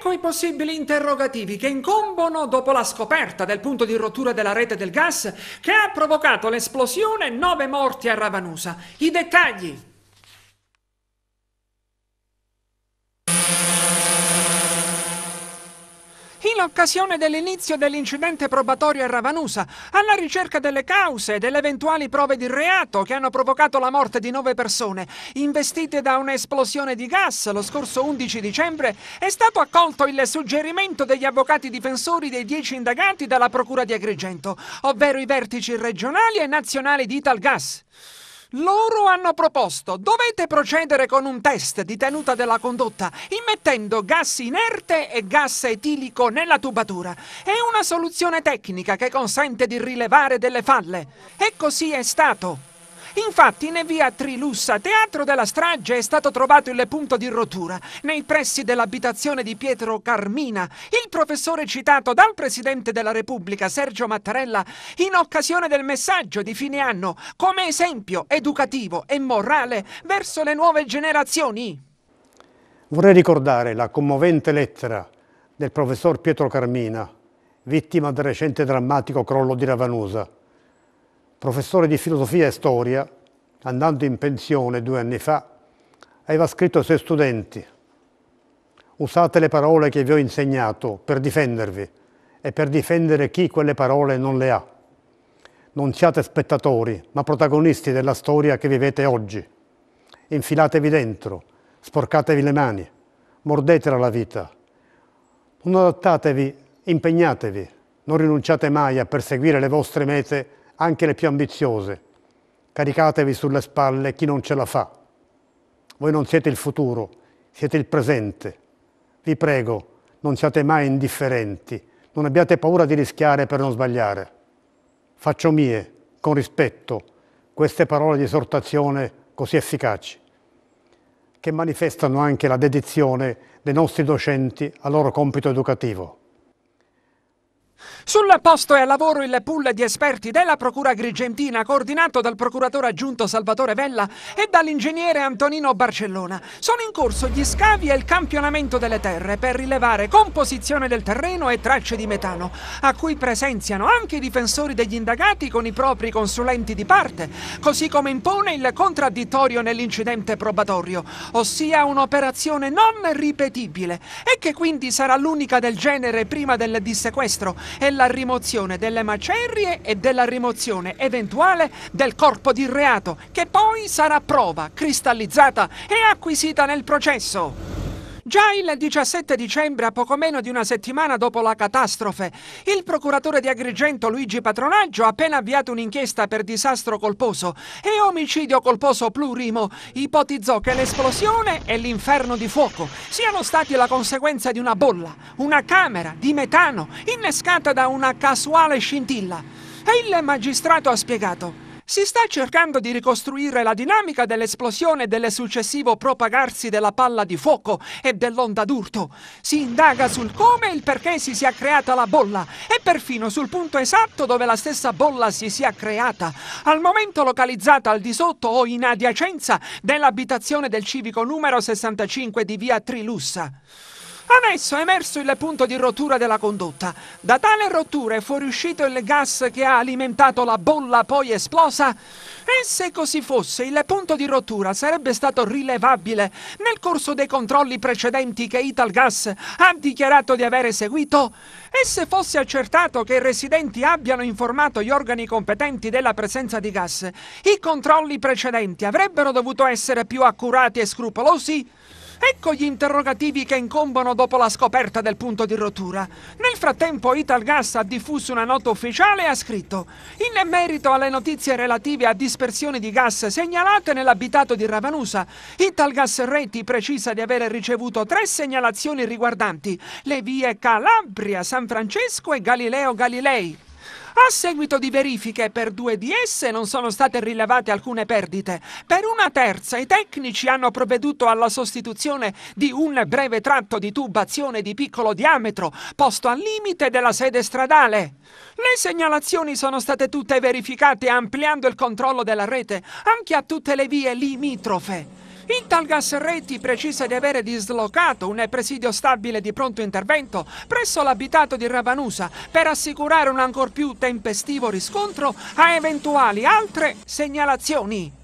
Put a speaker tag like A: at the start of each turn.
A: Ecco i possibili interrogativi che incombono dopo la scoperta del punto di rottura della rete del gas che ha provocato l'esplosione e nove morti a Ravanusa. I dettagli l'occasione dell'inizio dell'incidente probatorio a Ravanusa, alla ricerca delle cause e delle eventuali prove di reato che hanno provocato la morte di nove persone, investite da un'esplosione di gas lo scorso 11 dicembre, è stato accolto il suggerimento degli avvocati difensori dei dieci indagati dalla Procura di Agrigento, ovvero i vertici regionali e nazionali di Italgas. Loro hanno proposto dovete procedere con un test di tenuta della condotta immettendo gas inerte e gas etilico nella tubatura. È una soluzione tecnica che consente di rilevare delle falle. E così è stato. Infatti, in via Trilussa, teatro della strage, è stato trovato il punto di rottura, nei pressi dell'abitazione di Pietro Carmina, il professore citato dal Presidente della Repubblica, Sergio Mattarella, in occasione del messaggio di fine anno, come esempio educativo e morale verso le nuove generazioni.
B: Vorrei ricordare la commovente lettera del professor Pietro Carmina, vittima del recente drammatico crollo di Ravanusa, professore di filosofia e storia, andando in pensione due anni fa, aveva scritto ai suoi studenti usate le parole che vi ho insegnato per difendervi e per difendere chi quelle parole non le ha. Non siate spettatori, ma protagonisti della storia che vivete oggi. Infilatevi dentro, sporcatevi le mani, mordetela la vita. Non adattatevi, impegnatevi, non rinunciate mai a perseguire le vostre mete anche le più ambiziose. Caricatevi sulle spalle chi non ce la fa. Voi non siete il futuro, siete il presente. Vi prego, non siate mai indifferenti, non abbiate paura di rischiare per non sbagliare. Faccio mie, con rispetto, queste parole di esortazione così efficaci, che manifestano anche la dedizione dei nostri docenti al loro compito educativo.
A: Sul posto è a lavoro il pool di esperti della Procura Grigentina, coordinato dal procuratore aggiunto Salvatore Vella e dall'ingegnere Antonino Barcellona. Sono in corso gli scavi e il campionamento delle terre per rilevare composizione del terreno e tracce di metano, a cui presenziano anche i difensori degli indagati con i propri consulenti di parte, così come impone il contraddittorio nell'incidente probatorio, ossia un'operazione non ripetibile e che quindi sarà l'unica del genere prima del dissequestro e della rimozione delle macerie e della rimozione eventuale del corpo di reato, che poi sarà prova cristallizzata e acquisita nel processo. Già il 17 dicembre, a poco meno di una settimana dopo la catastrofe, il procuratore di Agrigento Luigi Patronaggio ha appena avviato un'inchiesta per disastro colposo e omicidio colposo plurimo. Ipotizzò che l'esplosione e l'inferno di fuoco siano stati la conseguenza di una bolla, una camera di metano innescata da una casuale scintilla. E il magistrato ha spiegato si sta cercando di ricostruire la dinamica dell'esplosione e del successivo propagarsi della palla di fuoco e dell'onda d'urto. Si indaga sul come e il perché si sia creata la bolla e perfino sul punto esatto dove la stessa bolla si sia creata, al momento localizzata al di sotto o in adiacenza dell'abitazione del civico numero 65 di via Trilussa. Adesso è emerso il punto di rottura della condotta. Da tale rottura è fuoriuscito il gas che ha alimentato la bolla poi esplosa. E se così fosse, il punto di rottura sarebbe stato rilevabile nel corso dei controlli precedenti che Italgas ha dichiarato di aver eseguito? E se fosse accertato che i residenti abbiano informato gli organi competenti della presenza di gas, i controlli precedenti avrebbero dovuto essere più accurati e scrupolosi? Ecco gli interrogativi che incombono dopo la scoperta del punto di rottura. Nel frattempo Italgas ha diffuso una nota ufficiale e ha scritto «In merito alle notizie relative a dispersioni di gas segnalate nell'abitato di Ravanusa, Italgas Reti precisa di aver ricevuto tre segnalazioni riguardanti le vie Calabria, San Francesco e Galileo Galilei». A seguito di verifiche per due di esse non sono state rilevate alcune perdite. Per una terza i tecnici hanno provveduto alla sostituzione di un breve tratto di tubazione di piccolo diametro posto al limite della sede stradale. Le segnalazioni sono state tutte verificate ampliando il controllo della rete anche a tutte le vie limitrofe. Intalgas Reti precisa di avere dislocato un presidio stabile di pronto intervento presso l'abitato di Ravanusa per assicurare un ancor più tempestivo riscontro a eventuali altre segnalazioni.